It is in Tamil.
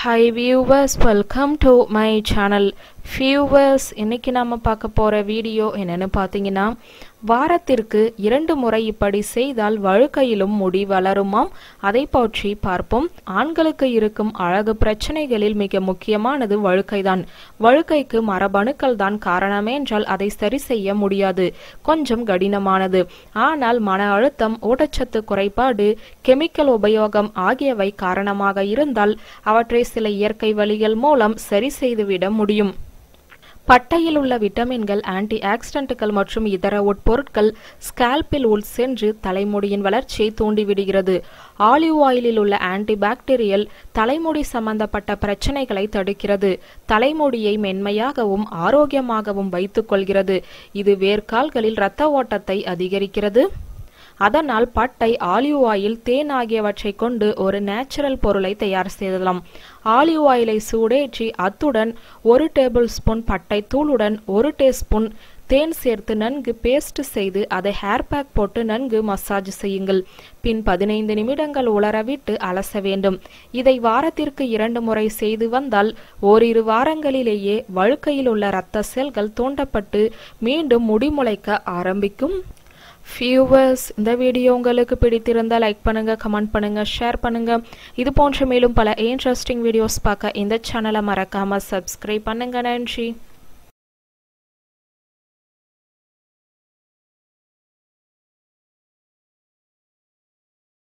hi viewers welcome to my channel ஃபியூவர்ஸ் இன்றைக்கி நம்ம பார்க்க போகிற வீடியோ என்னென்னு பார்த்தீங்கன்னா வாரத்திற்கு இரண்டு முறை இப்படி செய்தால் வழுக்கையிலும் முடி வளருமாம் அதை பற்றி பார்ப்போம் ஆண்களுக்கு இருக்கும் அழகு பிரச்சனைகளில் மிக முக்கியமானது வழுக்கை தான் வழுக்கைக்கு மரபணுக்கள் தான் காரணமே என்றால் அதை சரி செய்ய முடியாது கொஞ்சம் கடினமானது ஆனால் மன அழுத்தம் ஊட்டச்சத்து குறைபாடு கெமிக்கல் உபயோகம் ஆகியவை காரணமாக இருந்தால் அவற்றை சில இயற்கை வழிகள் மூலம் சரி செய்துவிட முடியும் பட்டையில் உள்ள விட்டமின்கள் ஆன்டி ஆக்சிடென்ட்டுகள் மற்றும் இதர உட்பொருட்கள் ஸ்கால்பில் உள் சென்று தலைமுடியின் வளர்ச்சியை தூண்டிவிடுகிறது ஆலிவ் ஆயிலில் உள்ள ஆன்டி பாக்டீரியல் தலைமுடி சம்பந்தப்பட்ட பிரச்சனைகளை தடுக்கிறது தலைமுடியை மென்மையாகவும் ஆரோக்கியமாகவும் வைத்துக்கொள்கிறது இது வேர்க்கால்களில் இரத்த ஓட்டத்தை அதிகரிக்கிறது அதனால் பட்டை ஆலிவ் ஆயில் தேன் ஆகியவற்றை கொண்டு ஒரு நேச்சுரல் பொருளை தயார் செய்யலாம் ஆலிவ் ஆயிலை சூடேற்றி அத்துடன் ஒரு டேபிள் ஸ்பூன் பட்டை தூளுடன் ஒரு டேஸ்பூன் தேன் சேர்த்து நன்கு பேஸ்ட் செய்து அதை ஹேர் பேக் போட்டு நன்கு மசாஜ் செய்யுங்கள் பின் பதினைந்து நிமிடங்கள் உலரவிட்டு அலச வேண்டும் இதை வாரத்திற்கு இரண்டு முறை செய்து வந்தால் ஓரிரு வாரங்களிலேயே வழுக்கையில் உள்ள இரத்த செல்கள் தூண்டப்பட்டு மீண்டும் முடிமுளைக்க ஆரம்பிக்கும் ஃபியூவர்ஸ் இந்த வீடியோ உங்களுக்கு பிடித்திருந்தால் லைக் பண்ணுங்கள் கமெண்ட் பண்ணுங்கள் ஷேர் பண்ணுங்கள் இது போன்ற மேலும் பல இன்ட்ரெஸ்டிங் வீடியோஸ் பார்க்க இந்த சேனலை மறக்காமல் சப்ஸ்கிரைப் பண்ணுங்கள் நன்றி